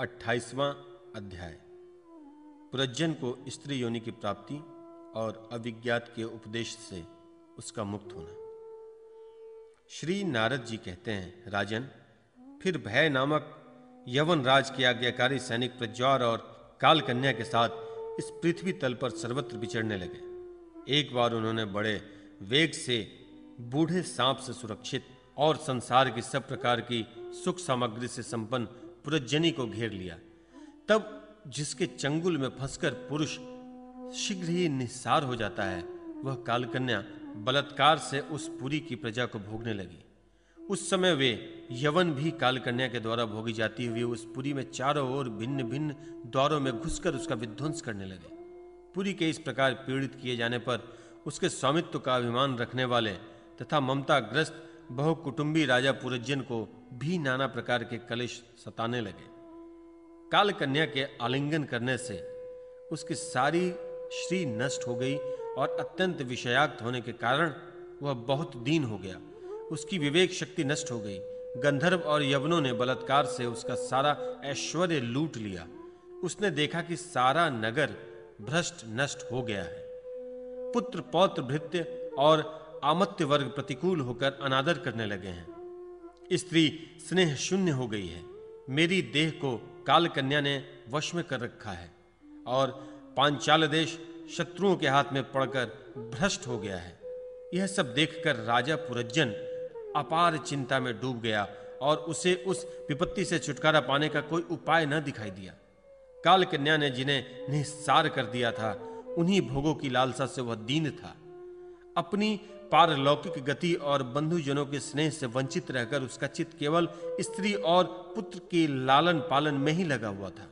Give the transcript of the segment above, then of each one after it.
अट्ठाईसवां अध्याय प्रज्जन को स्त्री योनि की प्राप्ति और अविज्ञात के उपदेश से उसका मुक्त होना श्री नारद जी कहते हैं राजन फिर भय नामक यवन राज के आज्ञाकारी सैनिक प्रज्वार और कालकन्या के साथ इस पृथ्वी तल पर सर्वत्र विचरने लगे एक बार उन्होंने बड़े वेग से बूढ़े सांप से सुरक्षित और संसार की सब प्रकार की सुख सामग्री से संपन्न पुरजनी को घेर लिया तब जिसके चंगुल में फंसकर पुरुष शीघ्र ही निस्सार हो जाता है वह कालकन्या बलात्कार से उस पुरी की प्रजा को भोगने लगी उस समय वे यवन भी कालकन्या के द्वारा भोगी जाती हुई उस पुरी में चारों ओर भिन्न भिन्न द्वारों में घुसकर उसका विध्वंस करने लगे पुरी के इस प्रकार पीड़ित किए जाने पर उसके स्वामित्व का अभिमान रखने वाले तथा ममता ग्रस्त बहुकुटुंबी राजा पुरज्जन को भी नाना प्रकार के कलेश सताने लगे काल कन्या के आलिंगन करने से उसकी सारी श्री नष्ट हो गई और अत्यंत विषयाक्त होने के कारण वह बहुत दीन हो गया उसकी विवेक शक्ति नष्ट हो गई गंधर्व और यवनों ने बलात्कार से उसका सारा ऐश्वर्य लूट लिया उसने देखा कि सारा नगर भ्रष्ट नष्ट हो गया है पुत्र पौत्र भृत्य और आमत्य वर्ग प्रतिकूल होकर अनादर करने लगे हैं स्त्री स्नेह शून्य हो गई है मेरी देह को काल कन्या ने वश में कर रखा है और पांचाल देश शत्रुओं के हाथ में पड़कर भ्रष्ट हो गया है यह सब देखकर राजा पुरज्जन अपार चिंता में डूब गया और उसे उस विपत्ति से छुटकारा पाने का कोई उपाय न दिखाई दिया काल कन्या ने जिन्हें निस्सार कर दिया था उन्हीं भोगों की लालसा से वह दीन था अपनी पारलौकिक गति और बंधुजनों के स्नेह से वंचित रहकर उसका चित्त केवल स्त्री और पुत्र के लालन पालन में ही लगा हुआ था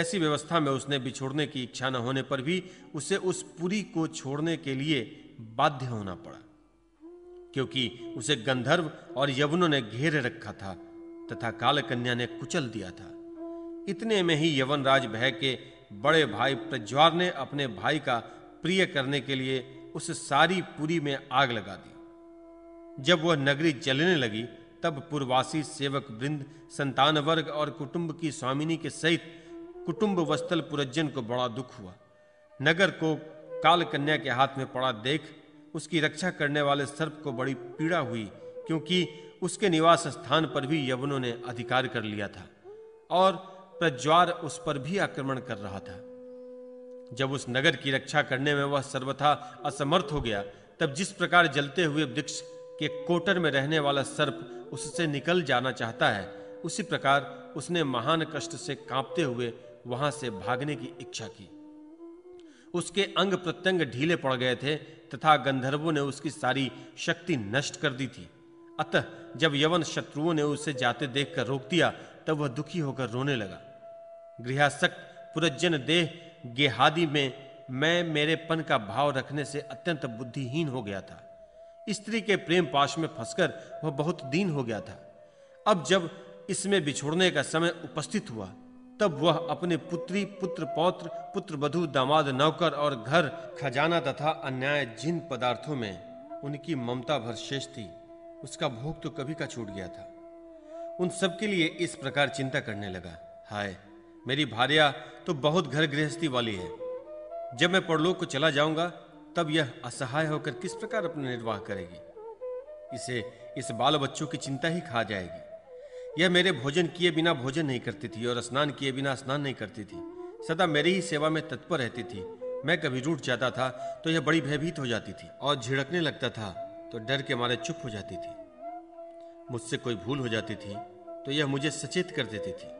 ऐसी व्यवस्था में उसने बिछोड़ने की इच्छा न होने पर भी उसे उस पुरी को छोड़ने के लिए बाध्य होना पड़ा क्योंकि उसे गंधर्व और यवनों ने घेरे रखा था तथा कालकन्या ने कुचल दिया था इतने में ही यवन राज भय के बड़े भाई प्रज्वार ने अपने भाई का प्रिय करने के लिए उस सारी पुरी में आग लगा दी जब वह नगरी जलने लगी तब पुरवासी सेवक वृंद संतान वर्ग और कुटुंब की स्वामिनी के सहित कुटुंब वस्तल पुरजन को बड़ा दुख हुआ नगर को काल कन्या के हाथ में पड़ा देख उसकी रक्षा करने वाले सर्प को बड़ी पीड़ा हुई क्योंकि उसके निवास स्थान पर भी यवनों ने अधिकार कर लिया था और प्रज्वार उस पर भी आक्रमण कर रहा था जब उस नगर की रक्षा करने में वह सर्वथा असमर्थ हो गया तब जिस प्रकार जलते हुए वृक्ष के कोटर में रहने वाला सर्प उससे निकल जाना चाहता है उसी प्रकार उसने महान कष्ट से कांपते हुए वहां से भागने की इच्छा की उसके अंग प्रत्यंग ढीले पड़ गए थे तथा गंधर्वों ने उसकी सारी शक्ति नष्ट कर दी थी अतः जब यवन शत्रुओं ने उसे जाते देखकर रोक दिया तब वह दुखी होकर रोने लगा गृहासक्त पुरजन देह गेहादी में मैं मेरे पन का भाव रखने से अत्यंत बुद्धिहीन हो गया था स्त्री के प्रेम पाश में फंसकर वह बहुत दीन हो गया था अब जब इसमें बिछोड़ने का समय उपस्थित हुआ तब वह अपने पुत्री पुत्र पौत्र पुत्र बधु दामाद नौकर और घर खजाना तथा अन्याय जिन पदार्थों में उनकी ममता भर शेष थी उसका भोग तो कभी का छूट गया था उन सबके लिए इस प्रकार चिंता करने लगा हाय मेरी भार्या तो बहुत घर गृहस्थी वाली है जब मैं परलोक को चला जाऊंगा तब यह असहाय होकर किस प्रकार अपना निर्वाह करेगी इसे इस बाल बच्चों की चिंता ही खा जाएगी यह मेरे भोजन किए बिना भोजन नहीं करती थी और स्नान किए बिना स्नान नहीं करती थी सदा मेरी ही सेवा में तत्पर रहती थी मैं कभी रूठ जाता था तो यह बड़ी भयभीत हो जाती थी और झिड़कने लगता था तो डर के मारे चुप हो जाती थी मुझसे कोई भूल हो जाती थी तो यह मुझे सचेत कर देती थी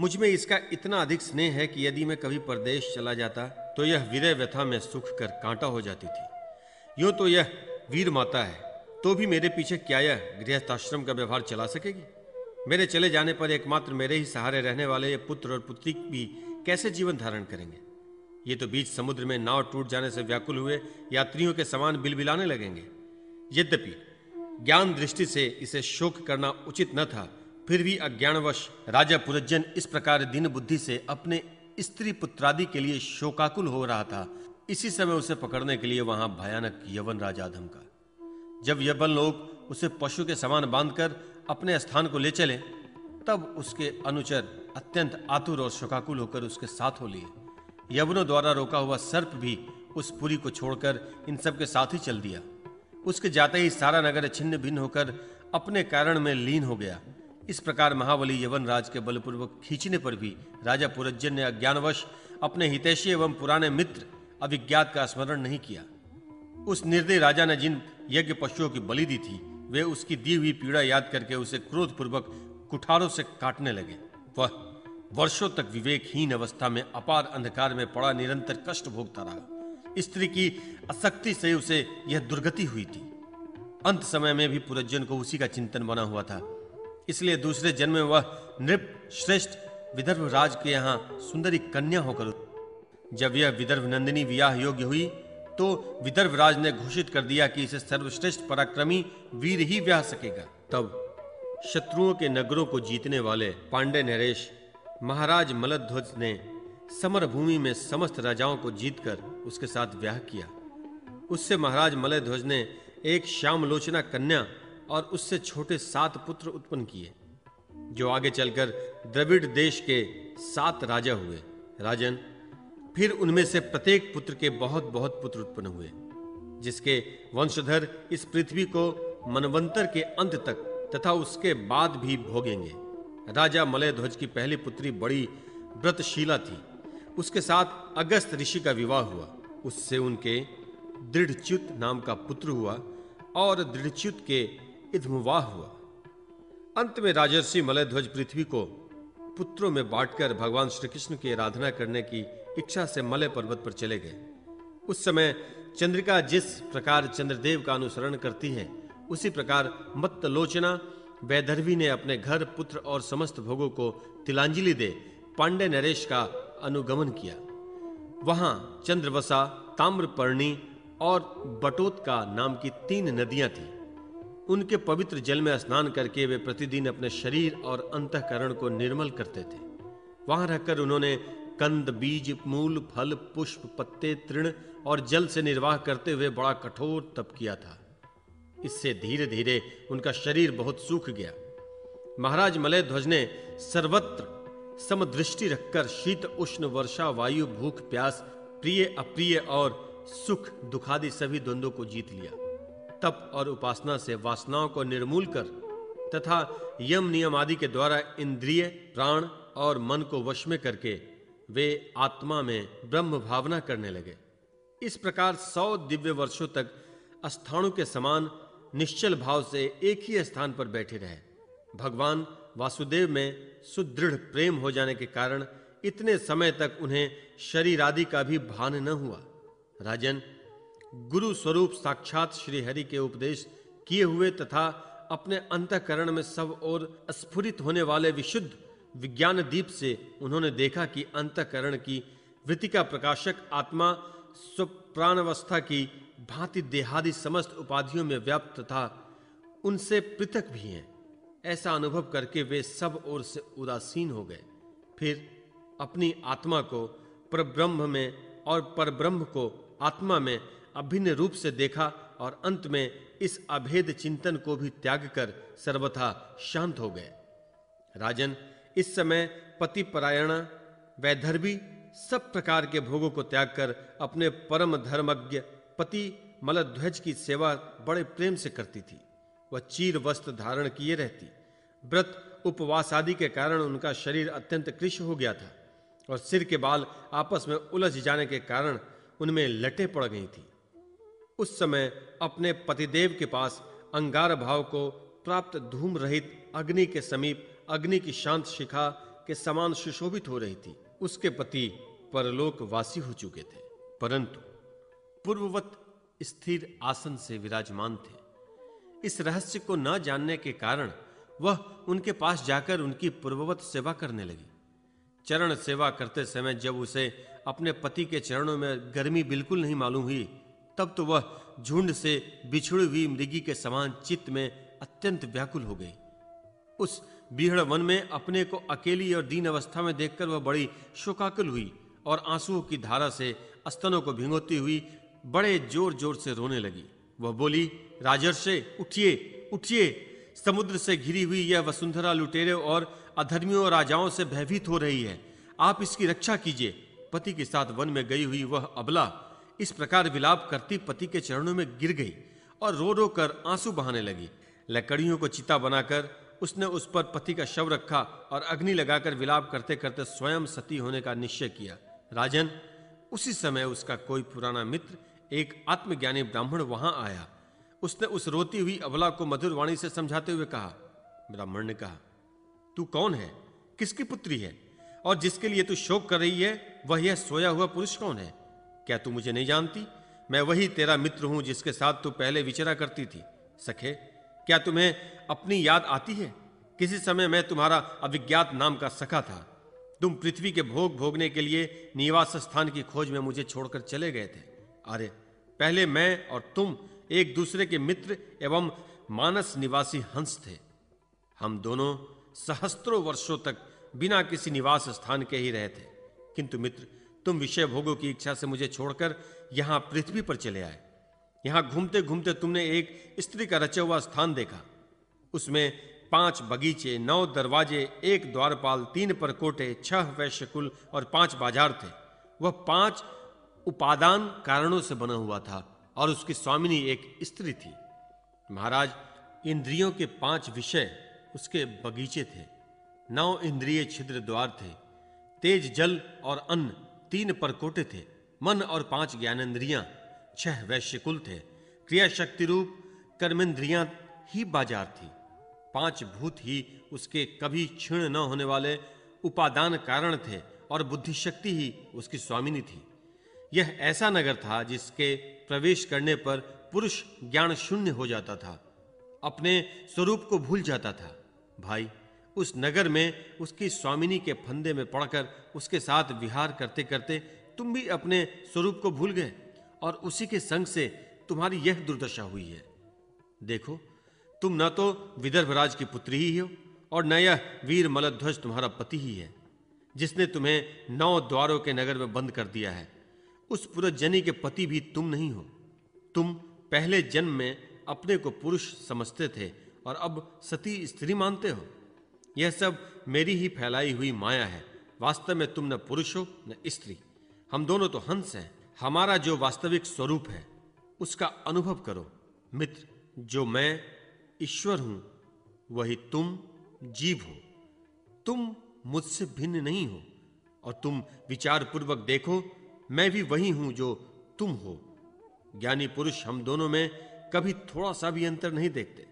मुझ में इसका इतना अधिक स्नेह है कि यदि मैं कभी परदेश चला जाता तो यह विदय व्यथा में सुख कर कांटा हो जाती थी यूं तो यह वीर माता है तो भी मेरे पीछे क्या यह गृहस्थाश्रम का व्यवहार चला सकेगी मेरे चले जाने पर एकमात्र मेरे ही सहारे रहने वाले ये पुत्र और पुत्री भी कैसे जीवन धारण करेंगे ये तो बीच समुद्र में नाव टूट जाने से व्याकुल हुए यात्रियों के समान बिलबिलाने लगेंगे यद्यपि ज्ञान दृष्टि से इसे शोक करना उचित न था फिर भी अज्ञानवश राजा पुरजन इस प्रकार दीन बुद्धि से अपने स्त्री पुत्रादि के लिए शोकाकुल हो रहा था इसी समय उसे पकड़ने के लिए वहां भयानक यवन राजा धमका जब यवन लोग उसे पशु के समान बांधकर अपने स्थान को ले चले तब उसके अनुचर अत्यंत आतुर और शोकाकुल होकर उसके साथ हो लिए यवनों द्वारा रोका हुआ सर्प भी उस पुरी को छोड़कर इन सब के साथ ही चल दिया उसके जाते ही सारा नगर छिन्न भिन्न होकर अपने कारण में लीन हो गया इस प्रकार महाबली यवन राज के बलपूर्वक खींचने पर भी राजा पुरज्जन ने अज्ञानवश अपने हितैषी एवं पुराने मित्र अभिज्ञात का स्मरण नहीं किया उस निर्दय राजा ने जिन यज्ञ पशुओं की बलि दी थी वे उसकी दी हुई पीड़ा याद करके उसे क्रोधपूर्वक कुठारों से काटने लगे वह वर्षों तक विवेकहीन अवस्था में अपार अंधकार में पड़ा निरंतर कष्ट भोगता रहा स्त्री की असक्ति से उसे यह दुर्गति हुई थी अंत समय में भी पुरज्जन को उसी का चिंतन बना हुआ था इसलिए दूसरे जन्म में वह नृप श्रेष्ठ विदर्भ राज के यहाँ सुंदरी कन्या होकर जब यह विदर्भ नंदिनी विवाह योग्य हुई तो विदर्भ राज ने घोषित कर दिया कि इसे सर्वश्रेष्ठ पराक्रमी वीर ही ब्याह सकेगा तब शत्रुओं के नगरों को जीतने वाले पांडे नरेश महाराज मलध्वज ने समर भूमि में समस्त राजाओं को जीतकर उसके साथ ब्याह किया उससे महाराज मलध्वज ने एक श्यामलोचना कन्या और उससे छोटे सात पुत्र उत्पन्न किए जो आगे चलकर द्रविड़ देश के सात राजा हुए राजन फिर उनमें से प्रत्येक पुत्र के बहुत बहुत पुत्र उत्पन्न हुए जिसके वंशधर इस पृथ्वी को मनवंतर के अंत तक तथा उसके बाद भी भोगेंगे राजा मलय ध्वज की पहली पुत्री बड़ी व्रतशीला थी उसके साथ अगस्त ऋषि का विवाह हुआ उससे उनके दृढ़च्युत नाम का पुत्र हुआ और दृढ़च्युत के इधमवाह हुआ अंत में राजर्षि मलयध्वज पृथ्वी को पुत्रों में बांटकर भगवान श्री कृष्ण की आराधना करने की इच्छा से मलय पर्वत पर चले गए उस समय चंद्रिका जिस प्रकार चंद्रदेव का अनुसरण करती है उसी प्रकार मत्तलोचना वैधर्वी ने अपने घर पुत्र और समस्त भोगों को तिलांजलि दे पांडे नरेश का अनुगमन किया वहां चंद्रवसा ताम्रपर्णी और बटोत का नाम की तीन नदियां थीं उनके पवित्र जल में स्नान करके वे प्रतिदिन अपने शरीर और अंतकरण को निर्मल करते थे वहां रहकर उन्होंने कंद बीज मूल फल पुष्प पत्ते तृण और जल से निर्वाह करते हुए बड़ा कठोर तप किया था इससे धीरे धीरे उनका शरीर बहुत सूख गया महाराज मलय ध्वज ने सर्वत्र समदृष्टि रखकर शीत उष्ण वर्षा वायु भूख प्यास प्रिय अप्रिय और सुख दुखादि सभी द्वंद्व को जीत लिया तप और उपासना से वासनाओं को निर्मूल कर तथा यम नियम आदि के द्वारा इंद्रिय प्राण और मन को वश में करके वे आत्मा में ब्रह्म भावना करने लगे इस प्रकार सौ दिव्य वर्षों तक अस्थाणु के समान निश्चल भाव से एक ही स्थान पर बैठे रहे भगवान वासुदेव में सुदृढ़ प्रेम हो जाने के कारण इतने समय तक उन्हें शरीर आदि का भी भान न हुआ राजन गुरु स्वरूप साक्षात श्री हरि के उपदेश किए हुए तथा अपने अंतकरण में सब और स्फुरित होने वाले विशुद्ध विज्ञान दीप से उन्होंने देखा कि अंतकरण की वृत्ति का प्रकाशक आत्मा स्वप्राणवस्था की भांति देहादि समस्त उपाधियों में व्याप्त तथा उनसे पृथक भी हैं ऐसा अनुभव करके वे सब ओर से उदासीन हो गए फिर अपनी आत्मा को परब्रह्म में और परब्रह्म को आत्मा में अभिन्न रूप से देखा और अंत में इस अभेद चिंतन को भी त्याग कर सर्वथा शांत हो गए राजन इस समय पति परायण वैधर्वी सब प्रकार के भोगों को त्याग कर अपने परम धर्मज्ञ पति मलध्वज की सेवा बड़े प्रेम से करती थी वह चीर वस्त्र धारण किए रहती व्रत उपवास आदि के कारण उनका शरीर अत्यंत कृष हो गया था और सिर के बाल आपस में उलझ जाने के कारण उनमें लटे पड़ गई थी उस समय अपने पतिदेव के पास अंगार भाव को प्राप्त धूम रहित अग्नि के समीप अग्नि की शांत शिखा के समान सुशोभित हो रही थी उसके पति परलोकवासी हो चुके थे परंतु पूर्ववत स्थिर आसन से विराजमान थे इस रहस्य को न जानने के कारण वह उनके पास जाकर उनकी पूर्ववत सेवा करने लगी चरण सेवा करते समय जब उसे अपने पति के चरणों में गर्मी बिल्कुल नहीं मालूम हुई तब तो वह झुंड से बिछुड़ी हुई मृगी के समान चित्त में अत्यंत व्याकुल हो गई उस बीहड़ वन में अपने को अकेली और दीन अवस्था में देखकर वह बड़ी शोकाकुल हुई और आंसुओं की धारा से अस्तनों को भिंगोती हुई बड़े जोर जोर से रोने लगी वह बोली राजर्षे उठिए उठिए समुद्र से घिरी हुई यह वसुंधरा लुटेरे और अधर्मियों राजाओं से भयभीत हो रही है आप इसकी रक्षा कीजिए पति के साथ वन में गई हुई वह अबला इस प्रकार विलाप करती पति के चरणों में गिर गई और रो रो कर आंसू बहाने लगी लकड़ियों को चिता बनाकर उसने उस पर पति का शव रखा और अग्नि लगाकर विलाप करते करते स्वयं सती होने का निश्चय किया राजन उसी समय उसका कोई पुराना मित्र एक आत्मज्ञानी ब्राह्मण वहां आया उसने उस रोती हुई अबला को मधुर वाणी से समझाते हुए कहा ब्राह्मण ने कहा तू कौन है किसकी पुत्री है और जिसके लिए तू शोक कर रही है वह यह सोया हुआ पुरुष कौन है क्या तू मुझे नहीं जानती मैं वही तेरा मित्र हूं जिसके साथ तू पहले विचरा करती थी सखे क्या तुम्हें अपनी याद आती है किसी समय मैं तुम्हारा अविज्ञात नाम का सखा था तुम पृथ्वी के भोग भोगने के लिए निवास स्थान की खोज में मुझे छोड़कर चले गए थे अरे पहले मैं और तुम एक दूसरे के मित्र एवं मानस निवासी हंस थे हम दोनों सहस्त्रों वर्षों तक बिना किसी निवास स्थान के ही रहे थे किंतु मित्र तुम विषय भोगों की इच्छा से मुझे छोड़कर यहां पृथ्वी पर चले आए यहां घूमते घूमते तुमने एक स्त्री का रचा हुआ स्थान देखा उसमें पांच बगीचे नौ दरवाजे एक द्वारपाल तीन परकोटे छह वैश्यकुल और पांच बाजार थे वह पांच उपादान कारणों से बना हुआ था और उसकी स्वामिनी एक स्त्री थी महाराज इंद्रियों के पांच विषय उसके बगीचे थे नौ इंद्रिय छिद्र द्वार थे तेज जल और अन्न तीन परकोटे थे मन और पांच ज्ञानेन्द्रियां छह वैश्यकुल थे क्रिया शक्ति रूप कर्मेंद्रियां ही बाजार थी पांच भूत ही उसके कभी क्षीण न होने वाले उपादान कारण थे और बुद्धि शक्ति ही उसकी स्वामिनी थी यह ऐसा नगर था जिसके प्रवेश करने पर पुरुष ज्ञान शून्य हो जाता था अपने स्वरूप को भूल जाता था भाई उस नगर में उसकी स्वामिनी के फंदे में पड़कर उसके साथ विहार करते करते तुम भी अपने स्वरूप को भूल गए और उसी के संग से तुम्हारी यह दुर्दशा हुई है देखो तुम न तो विदर्भराज की पुत्री ही हो और न यह वीर मलध्वज तुम्हारा पति ही है जिसने तुम्हें नौ द्वारों के नगर में बंद कर दिया है उस पुरजनी के पति भी तुम नहीं हो तुम पहले जन्म में अपने को पुरुष समझते थे और अब सती स्त्री मानते हो यह सब मेरी ही फैलाई हुई माया है वास्तव में तुम न पुरुष हो न स्त्री हम दोनों तो हंस हैं हमारा जो वास्तविक स्वरूप है उसका अनुभव करो मित्र जो मैं ईश्वर हूं वही तुम जीव हो तुम मुझसे भिन्न नहीं हो और तुम विचार पूर्वक देखो मैं भी वही हूं जो तुम हो ज्ञानी पुरुष हम दोनों में कभी थोड़ा सा भी अंतर नहीं देखते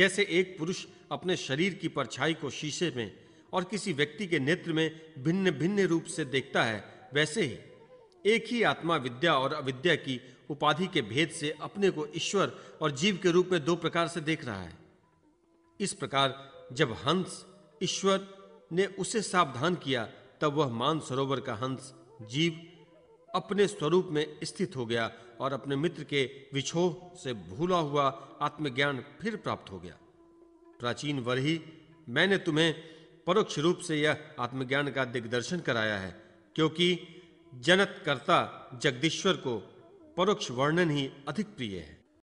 जैसे एक पुरुष अपने शरीर की परछाई को शीशे में और किसी व्यक्ति के नेत्र में भिन्न भिन्न रूप से देखता है वैसे ही एक ही आत्मा विद्या और अविद्या की उपाधि के भेद से अपने को ईश्वर और जीव के रूप में दो प्रकार से देख रहा है इस प्रकार जब हंस ईश्वर ने उसे सावधान किया तब वह मान सरोवर का हंस जीव अपने स्वरूप में स्थित हो गया और अपने मित्र के विछोह से भूला हुआ आत्मज्ञान फिर प्राप्त हो गया प्राचीन वर ही मैंने तुम्हें परोक्ष रूप से यह आत्मज्ञान का दिग्दर्शन कराया है क्योंकि जनत जगदीश्वर को परोक्ष वर्णन ही अधिक प्रिय है